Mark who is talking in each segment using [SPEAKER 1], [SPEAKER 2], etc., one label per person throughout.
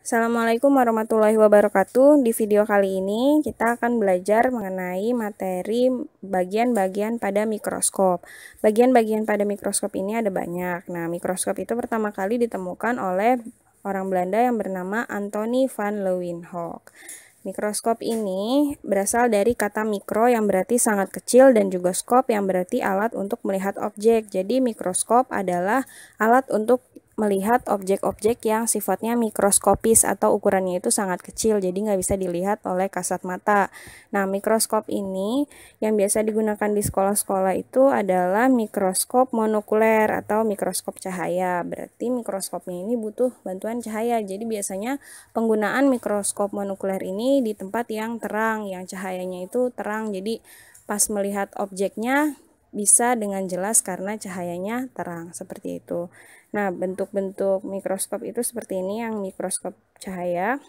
[SPEAKER 1] Assalamualaikum warahmatullahi wabarakatuh. Di video kali ini kita akan belajar mengenai materi bagian-bagian pada mikroskop. Bagian-bagian pada mikroskop ini ada banyak. Nah, mikroskop itu pertama kali ditemukan oleh orang Belanda yang bernama Anthony van Leeuwenhoek. Mikroskop ini berasal dari kata mikro yang berarti sangat kecil dan juga skop yang berarti alat untuk melihat objek. Jadi mikroskop adalah alat untuk melihat objek-objek yang sifatnya mikroskopis atau ukurannya itu sangat kecil jadi nggak bisa dilihat oleh kasat mata. Nah mikroskop ini yang biasa digunakan di sekolah-sekolah itu adalah mikroskop monokuler atau mikroskop cahaya. Berarti mikroskopnya ini butuh bantuan cahaya. Jadi biasanya penggunaan mikroskop monokuler ini di tempat yang terang, yang cahayanya itu terang. Jadi pas melihat objeknya bisa dengan jelas karena cahayanya terang seperti itu. Nah, bentuk-bentuk mikroskop itu seperti ini yang mikroskop cahaya.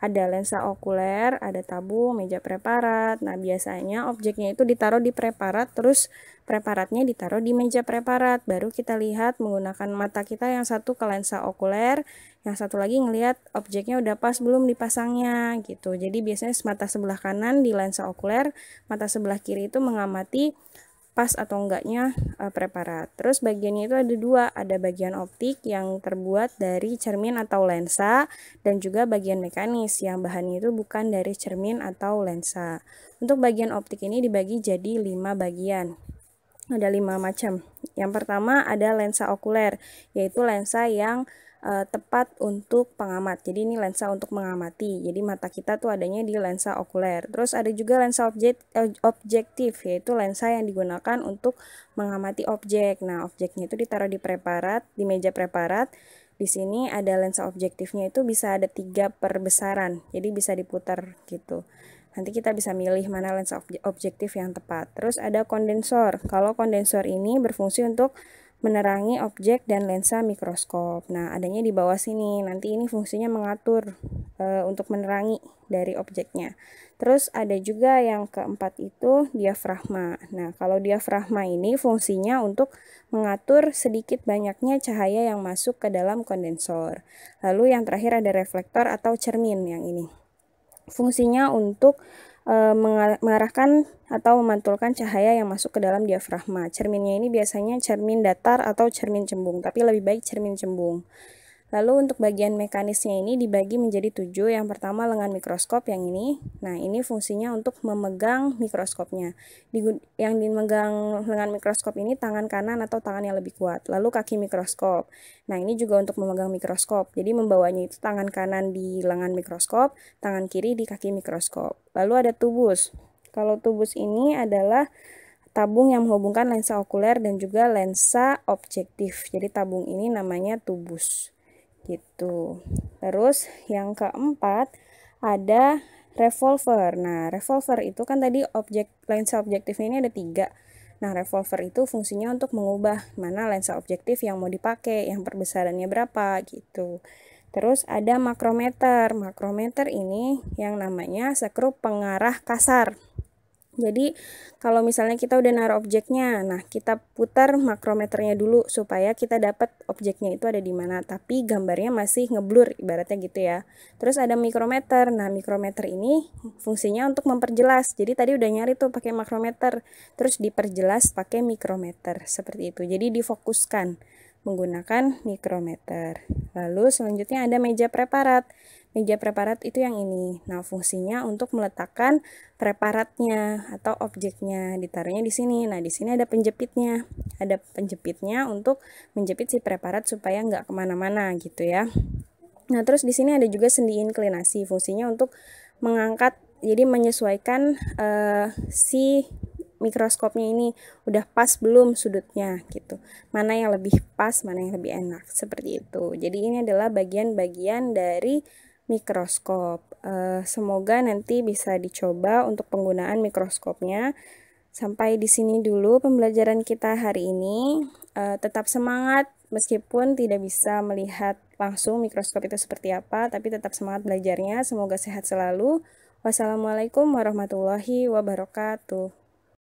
[SPEAKER 1] Ada lensa okuler, ada tabung, meja preparat. Nah, biasanya objeknya itu ditaruh di preparat, terus preparatnya ditaruh di meja preparat. Baru kita lihat menggunakan mata kita yang satu ke lensa okuler, yang satu lagi ngelihat objeknya udah pas belum dipasangnya gitu. Jadi biasanya mata sebelah kanan di lensa okuler, mata sebelah kiri itu mengamati pas atau enggaknya uh, preparat. Terus bagiannya itu ada dua, ada bagian optik yang terbuat dari cermin atau lensa dan juga bagian mekanis yang bahannya itu bukan dari cermin atau lensa. Untuk bagian optik ini dibagi jadi lima bagian. Ada lima macam. Yang pertama ada lensa okuler, yaitu lensa yang uh, tepat untuk pengamat. Jadi ini lensa untuk mengamati. Jadi mata kita tuh adanya di lensa okuler. Terus ada juga lensa objek eh, objektif yaitu lensa yang digunakan untuk mengamati objek. Nah, objeknya itu ditaruh di preparat, di meja preparat. Di sini ada lensa objektifnya itu bisa ada tiga perbesaran. Jadi bisa diputar gitu. Nanti kita bisa milih mana lensa objektif yang tepat. Terus ada kondensor. Kalau kondensor ini berfungsi untuk menerangi objek dan lensa mikroskop. Nah, adanya di bawah sini. Nanti ini fungsinya mengatur e, untuk menerangi dari objeknya. Terus ada juga yang keempat itu diafragma. Nah, kalau diafragma ini fungsinya untuk mengatur sedikit banyaknya cahaya yang masuk ke dalam kondensor. Lalu yang terakhir ada reflektor atau cermin yang ini. Fungsinya untuk Eh, mengarahkan atau memantulkan cahaya yang masuk ke dalam diafragma. Cerminnya ini biasanya cermin datar atau cermin cembung, tapi lebih baik cermin cembung. Lalu untuk bagian mekanisnya ini dibagi menjadi tujuh. Yang pertama lengan mikroskop yang ini. Nah ini fungsinya untuk memegang mikroskopnya. Yang dimegang lengan mikroskop ini tangan kanan atau tangan yang lebih kuat. Lalu kaki mikroskop. Nah ini juga untuk memegang mikroskop. Jadi membawanya itu tangan kanan di lengan mikroskop, tangan kiri di kaki mikroskop. Lalu ada tubus. Kalau tubus ini adalah tabung yang menghubungkan lensa okuler dan juga lensa objektif. Jadi tabung ini namanya tubus gitu terus yang keempat ada revolver nah revolver itu kan tadi objek lensa objektif ini ada tiga Nah, revolver itu fungsinya untuk mengubah mana lensa objektif yang mau dipakai, yang perbesarannya berapa gitu. Terus ada makrometer. Makrometer ini yang namanya sekrup pengarah kasar. Jadi kalau misalnya kita udah naruh objeknya, nah kita putar makrometernya dulu supaya kita dapat objeknya itu ada di mana, tapi gambarnya masih ngeblur ibaratnya gitu ya. Terus ada mikrometer. Nah, mikrometer ini fungsinya untuk memperjelas. Jadi tadi udah nyari tuh pakai makrometer, terus diperjelas pakai mikrometer seperti itu. Jadi difokuskan menggunakan mikrometer. Lalu selanjutnya ada meja preparat. Meja preparat itu yang ini. Nah, fungsinya untuk meletakkan preparatnya atau objeknya. Ditaruhnya di sini. Nah, di sini ada penjepitnya. Ada penjepitnya untuk menjepit si preparat supaya nggak kemana-mana gitu ya. Nah, terus di sini ada juga sendi inklinasi. Fungsinya untuk mengangkat, jadi menyesuaikan uh, si mikroskopnya ini udah pas belum sudutnya gitu mana yang lebih pas mana yang lebih enak seperti itu jadi ini adalah bagian-bagian dari mikroskop uh, semoga nanti bisa dicoba untuk penggunaan mikroskopnya sampai di sini dulu pembelajaran kita hari ini uh, tetap semangat meskipun tidak bisa melihat langsung mikroskop itu seperti apa tapi tetap semangat belajarnya semoga sehat selalu Wassalamualaikum warahmatullahi wabarakatuh.